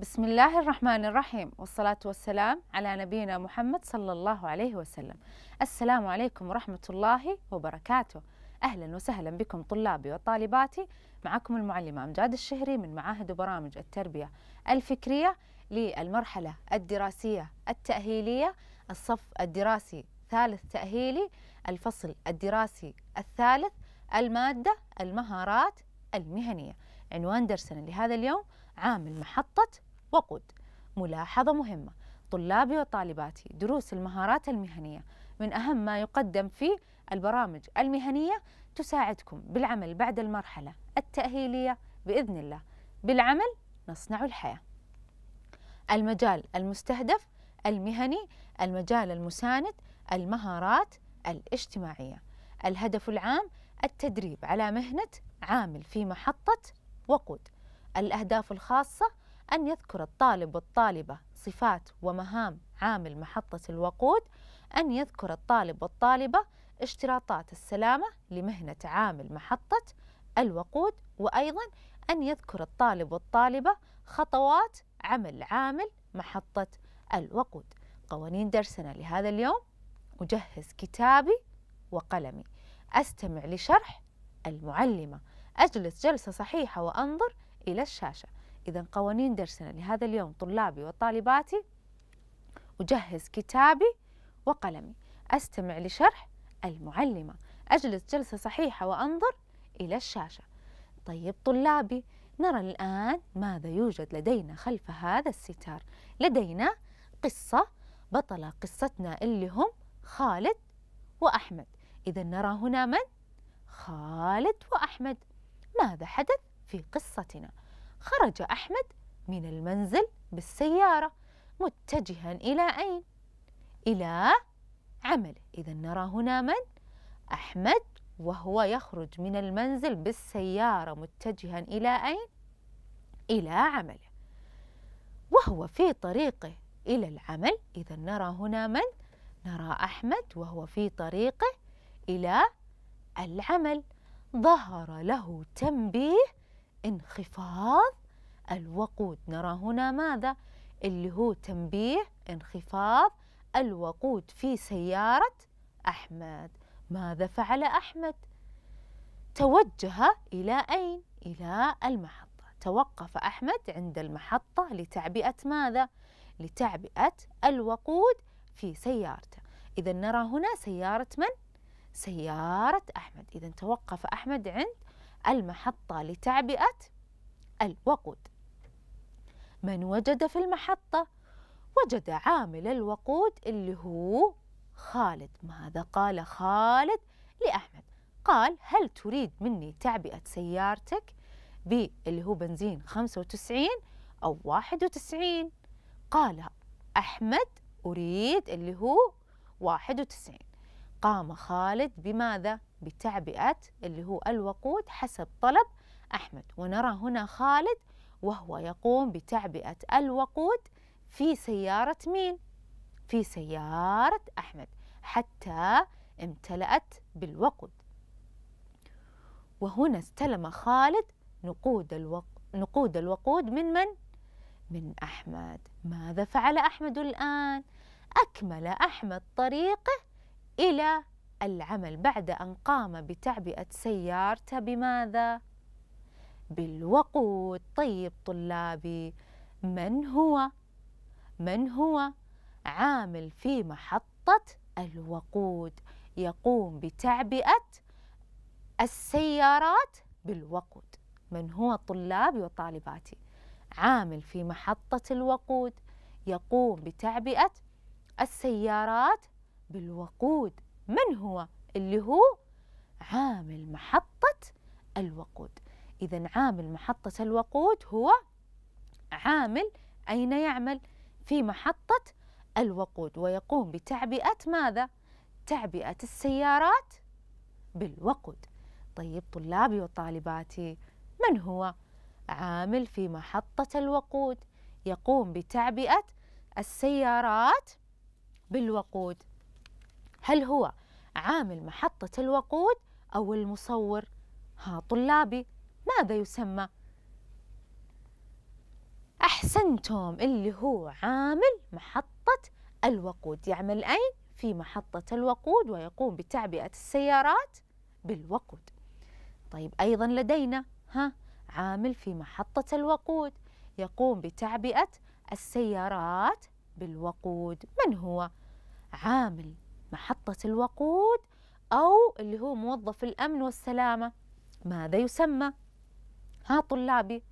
بسم الله الرحمن الرحيم والصلاة والسلام على نبينا محمد صلى الله عليه وسلم السلام عليكم ورحمة الله وبركاته أهلا وسهلا بكم طلابي وطالباتي معكم المعلمة أمجاد الشهري من معاهد وبرامج التربية الفكرية للمرحلة الدراسية التأهيلية الصف الدراسي ثالث تأهيلي الفصل الدراسي الثالث المادة المهارات المهنية عنوان درسنا لهذا اليوم عامل محطة وقود ملاحظة مهمة طلابي وطالباتي دروس المهارات المهنية من أهم ما يقدم في البرامج المهنية تساعدكم بالعمل بعد المرحلة التأهيلية بإذن الله بالعمل نصنع الحياة المجال المستهدف المهني المجال المساند المهارات الاجتماعية الهدف العام التدريب على مهنة عامل في محطة وقود الأهداف الخاصة أن يذكر الطالب والطالبة صفات ومهام عامل محطة الوقود أن يذكر الطالب والطالبة اشتراطات السلامة لمهنة عامل محطة الوقود وأيضا أن يذكر الطالب والطالبة خطوات عمل عامل محطة الوقود قوانين درسنا لهذا اليوم أجهز كتابي وقلمي أستمع لشرح المعلمة أجلس جلسة صحيحة وأنظر إلى الشاشة إذا قوانين درسنا لهذا اليوم طلابي وطالباتي أجهز كتابي وقلمي أستمع لشرح المعلمة أجلس جلسة صحيحة وأنظر إلى الشاشة طيب طلابي نرى الآن ماذا يوجد لدينا خلف هذا الستار لدينا قصة بطل قصتنا اللي هم خالد وأحمد إذا نرى هنا من؟ خالد وأحمد ماذا حدث في قصتنا؟ خرج أحمد من المنزل بالسيارة متجها إلى أين؟ إلى عمله إذا نرى هنا من؟ أحمد وهو يخرج من المنزل بالسيارة متجها إلى أين؟ إلى عمله وهو في طريقه إلى العمل إذا نرى هنا من؟ نرى أحمد وهو في طريقه إلى العمل ظهر له تنبيه انخفاض الوقود نرى هنا ماذا اللي هو تنبيه انخفاض الوقود في سيارة أحمد ماذا فعل أحمد؟ توجه إلى أين؟ إلى المحطة توقف أحمد عند المحطة لتعبئة ماذا؟ لتعبئة الوقود في سيارته إذا نرى هنا سيارة من؟ سيارة أحمد إذا توقف أحمد عند المحطة لتعبئة الوقود من وجد في المحطة وجد عامل الوقود اللي هو خالد ماذا قال خالد لأحمد قال هل تريد مني تعبئة سيارتك باللي هو بنزين 95 أو 91 قال أحمد أريد اللي هو 91 قام خالد بماذا؟ بتعبئة اللي هو الوقود حسب طلب أحمد ونرى هنا خالد وهو يقوم بتعبئة الوقود في سيارة مين؟ في سيارة أحمد حتى امتلأت بالوقود وهنا استلم خالد نقود, الوق... نقود الوقود من من؟ من أحمد ماذا فعل أحمد الآن؟ أكمل أحمد طريقه إلى العمل بعد أن قام بتعبئة سيارته بماذا؟ بالوقود طيب طلابي من هو من هو عامل في محطة الوقود يقوم بتعبئة السيارات بالوقود من هو طلابي وطالباتي عامل في محطة الوقود يقوم بتعبئة السيارات بالوقود من هو اللي هو عامل محطة الوقود إذا عامل محطة الوقود هو عامل أين يعمل؟ في محطة الوقود ويقوم بتعبئة ماذا؟ تعبئة السيارات بالوقود طيب طلابي وطالباتي من هو؟ عامل في محطة الوقود يقوم بتعبئة السيارات بالوقود هل هو عامل محطة الوقود أو المصور؟ ها طلابي ماذا يسمى؟ أحسنتم اللي هو عامل محطة الوقود يعمل يعني أين؟ في محطة الوقود ويقوم بتعبئة السيارات بالوقود طيب أيضا لدينا ها عامل في محطة الوقود يقوم بتعبئة السيارات بالوقود من هو؟ عامل محطة الوقود أو اللي هو موظف الأمن والسلامة ماذا يسمى؟ ها طلابي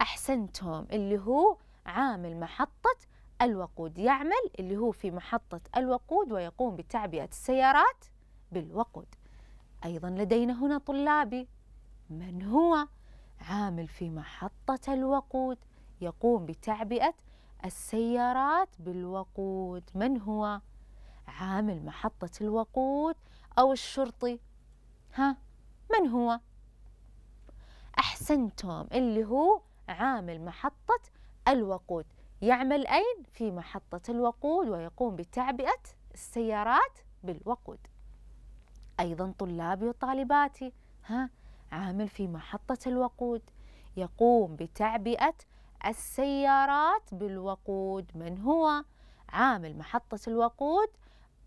أحسنتم اللي هو عامل محطة الوقود يعمل اللي هو في محطة الوقود ويقوم بتعبئة السيارات بالوقود أيضا لدينا هنا طلابي من هو عامل في محطة الوقود يقوم بتعبئة السيارات بالوقود من هو عامل محطة الوقود أو الشرطي ها من هو أحسنتم اللي هو عامل محطة الوقود يعمل أين؟ في محطة الوقود ويقوم بتعبئة السيارات بالوقود أيضا طلابي وطالباتي ها عامل في محطة الوقود يقوم بتعبئة السيارات بالوقود من هو؟ عامل محطة الوقود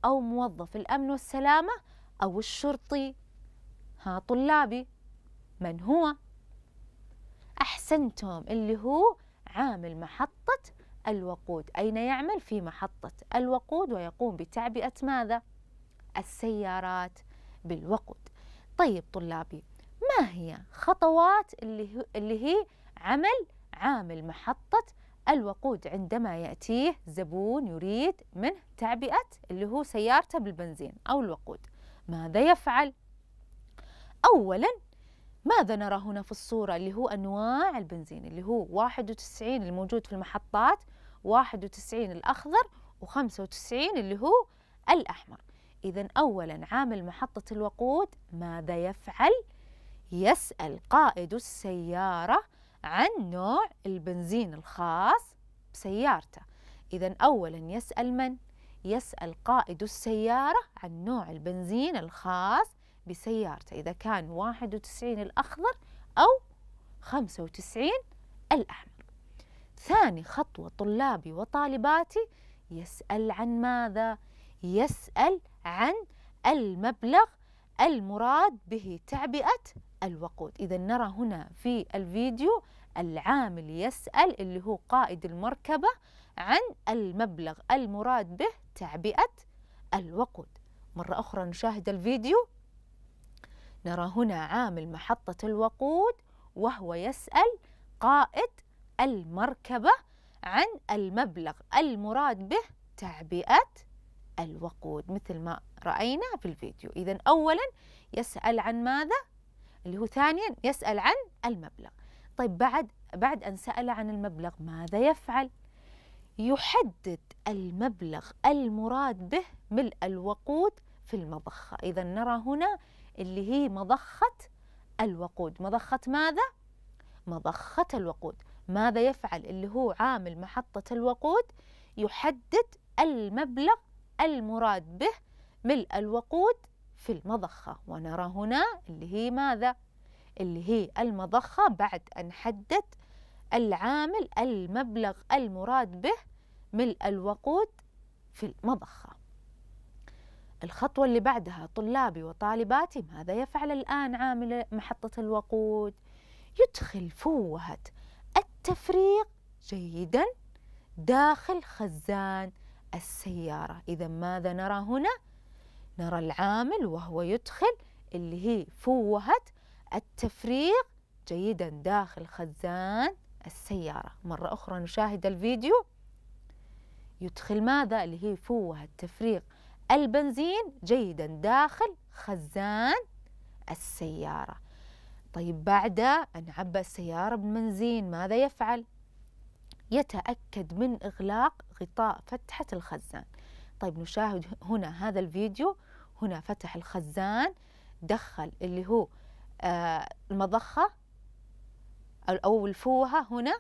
أو موظف الأمن والسلامة أو الشرطي ها طلابي من هو؟ أحسنتم اللي هو عامل محطة الوقود أين يعمل؟ في محطة الوقود ويقوم بتعبئة ماذا؟ السيارات بالوقود طيب طلابي ما هي خطوات اللي, اللي هي عمل عامل محطة الوقود عندما يأتيه زبون يريد منه تعبئة اللي هو سيارته بالبنزين أو الوقود ماذا يفعل؟ أولاً ماذا نرى هنا في الصورة اللي هو أنواع البنزين اللي هو 91 الموجود في المحطات 91 الأخضر و95 اللي هو الأحمر إذا أولا عامل محطة الوقود ماذا يفعل؟ يسأل قائد السيارة عن نوع البنزين الخاص بسيارته إذا أولا يسأل من؟ يسأل قائد السيارة عن نوع البنزين الخاص بسيارته إذا كان 91 الأخضر أو 95 الأحمر ثاني خطوة طلابي وطالباتي يسأل عن ماذا؟ يسأل عن المبلغ المراد به تعبئة الوقود إذا نرى هنا في الفيديو العامل يسأل اللي هو قائد المركبة عن المبلغ المراد به تعبئة الوقود مرة أخرى نشاهد الفيديو نرى هنا عامل محطة الوقود وهو يسأل قائد المركبة عن المبلغ المراد به تعبئة الوقود مثل ما رأينا في الفيديو إذا أولا يسأل عن ماذا؟ اللي هو ثانيا يسأل عن المبلغ طيب بعد بعد أن سأل عن المبلغ ماذا يفعل؟ يحدد المبلغ المراد به ملء الوقود في المضخة إذا نرى هنا اللي هي مضخة الوقود مضخة ماذا؟ مضخة الوقود ماذا يفعل اللي هو عامل محطة الوقود يحدد المبلغ المراد به ملء الوقود في المضخة ونرى هنا اللي هي ماذا؟ اللي هي المضخة بعد أن حدد العامل المبلغ المراد به ملء الوقود في المضخة الخطوة اللي بعدها طلابي وطالباتي ماذا يفعل الآن عامل محطة الوقود؟ يدخل فوهة التفريغ جيدا داخل خزان السيارة إذا ماذا نرى هنا؟ نرى العامل وهو يدخل اللي هي فوهة التفريغ جيدا داخل خزان السيارة مرة أخرى نشاهد الفيديو يدخل ماذا اللي هي فوهة تفريغ البنزين جيدا داخل خزان السيارة طيب بعد أن عبى السيارة بالبنزين ماذا يفعل؟ يتأكد من إغلاق غطاء فتحة الخزان طيب نشاهد هنا هذا الفيديو هنا فتح الخزان دخل اللي هو آه المضخة أو الفوهة هنا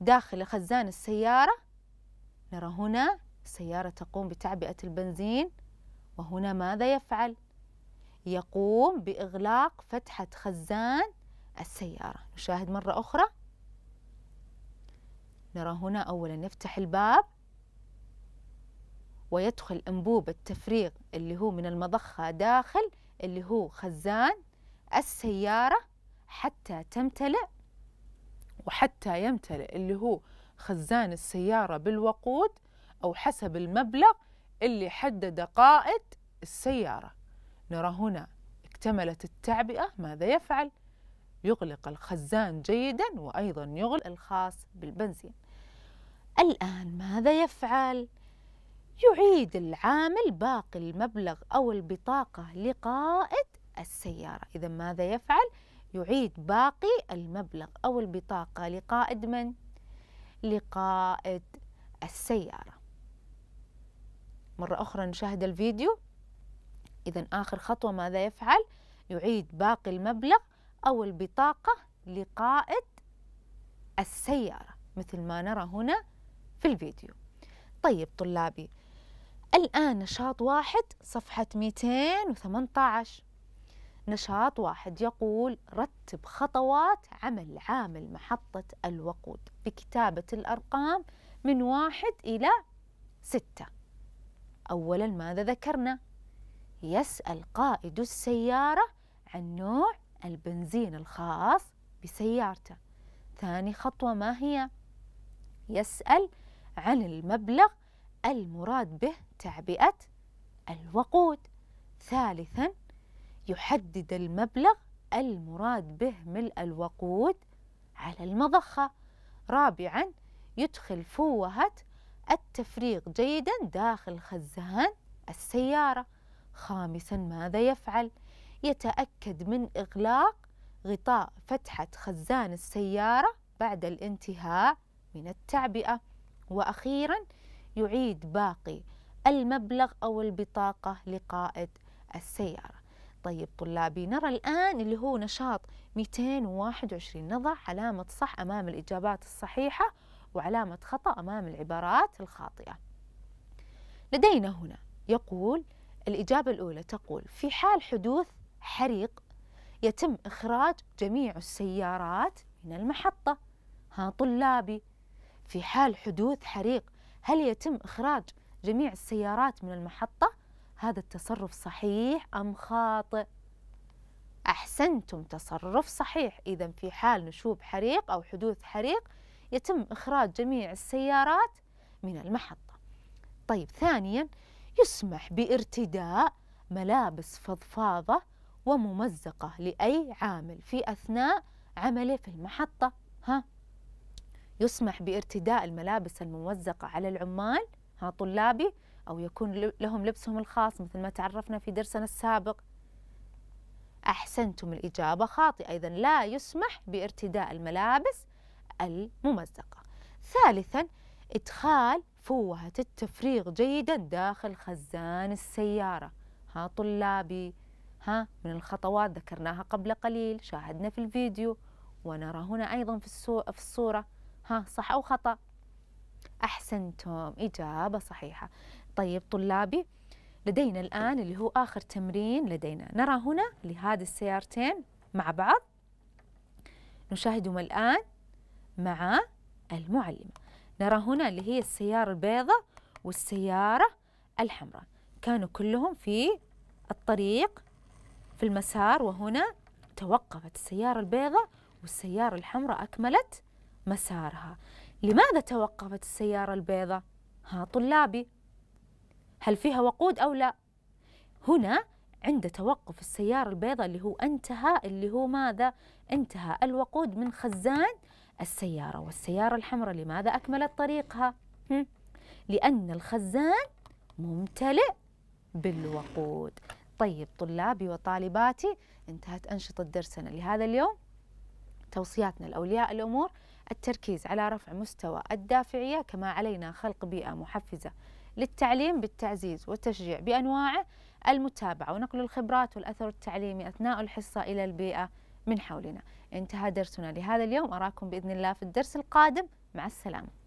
داخل خزان السيارة نرى هنا السيارة تقوم بتعبئة البنزين وهنا ماذا يفعل؟ يقوم بإغلاق فتحة خزان السيارة نشاهد مرة أخرى نرى هنا أولا يفتح الباب ويدخل أنبوب التفريغ اللي هو من المضخة داخل اللي هو خزان السيارة حتى تمتلئ وحتى يمتلئ اللي هو خزان السيارة بالوقود أو حسب المبلغ اللي حدد قائد السيارة نرى هنا اكتملت التعبئة ماذا يفعل؟ يغلق الخزان جيدا وأيضا يغلق الخاص بالبنزين الآن ماذا يفعل؟ يعيد العامل باقي المبلغ أو البطاقة لقائد السيارة إذا ماذا يفعل؟ يعيد باقي المبلغ أو البطاقة لقائد من؟ لقائد السيارة مرة أخرى نشاهد الفيديو إذا آخر خطوة ماذا يفعل؟ يعيد باقي المبلغ أو البطاقة لقائد السيارة مثل ما نرى هنا في الفيديو طيب طلابي الآن نشاط واحد صفحة 218 نشاط واحد يقول رتب خطوات عمل عامل محطة الوقود بكتابة الأرقام من واحد إلى ستة أولا ماذا ذكرنا؟ يسأل قائد السيارة عن نوع البنزين الخاص بسيارته ثاني خطوة ما هي؟ يسأل عن المبلغ المراد به تعبئة الوقود ثالثا يحدد المبلغ المراد به ملء الوقود على المضخة رابعا يدخل فوهة التفريغ جيدا داخل خزان السيارة خامسا ماذا يفعل؟ يتأكد من إغلاق غطاء فتحة خزان السيارة بعد الانتهاء من التعبئة وأخيرا يعيد باقي المبلغ أو البطاقة لقائد السيارة طيب طلابي نرى الآن اللي هو نشاط 221 نضع علامة صح أمام الإجابات الصحيحة وعلامة خطأ أمام العبارات الخاطئة لدينا هنا يقول الإجابة الأولى تقول في حال حدوث حريق يتم إخراج جميع السيارات من المحطة ها طلابي في حال حدوث حريق هل يتم إخراج جميع السيارات من المحطة؟ هذا التصرف صحيح أم خاطئ؟ أحسنتم تصرف صحيح إذا في حال نشوب حريق أو حدوث حريق يتم إخراج جميع السيارات من المحطة طيب ثانيا يسمح بارتداء ملابس فضفاضة وممزقة لأي عامل في أثناء عمله في المحطة ها يسمح بارتداء الملابس الممزقة على العمال ها طلابي أو يكون لهم لبسهم الخاص مثل ما تعرفنا في درسنا السابق أحسنتم الإجابة خاطئة إذا لا يسمح بارتداء الملابس الممزقة ثالثا إدخال فوهة التفريغ جيدا داخل خزان السيارة ها طلابي ها من الخطوات ذكرناها قبل قليل شاهدنا في الفيديو ونرى هنا أيضا في, في الصورة ها صح أو خطأ أحسنتم إجابة صحيحة طيب طلابي لدينا الآن اللي هو آخر تمرين لدينا نرى هنا لهذه السيارتين مع بعض نشاهدهما الآن مع المعلمة نرى هنا اللي هي السيارة البيضاء والسيارة الحمراء كانوا كلهم في الطريق في المسار وهنا توقفت السيارة البيضاء والسيارة الحمراء أكملت مسارها لماذا توقفت السيارة البيضاء؟ ها طلابي هل فيها وقود أو لا؟ هنا عند توقف السيارة البيضاء اللي هو انتهى اللي هو ماذا؟ انتهى الوقود من خزان السيارة والسيارة الحمراء لماذا أكملت طريقها؟ لأن الخزان ممتلئ بالوقود طيب طلابي وطالباتي انتهت أنشطة درسنا لهذا اليوم توصياتنا لأولياء الأمور التركيز على رفع مستوى الدافعية كما علينا خلق بيئة محفزة للتعليم بالتعزيز والتشجيع بأنواعه المتابعة ونقل الخبرات والأثر التعليمي أثناء الحصة إلى البيئة من حولنا انتهى درسنا لهذا اليوم أراكم بإذن الله في الدرس القادم مع السلامة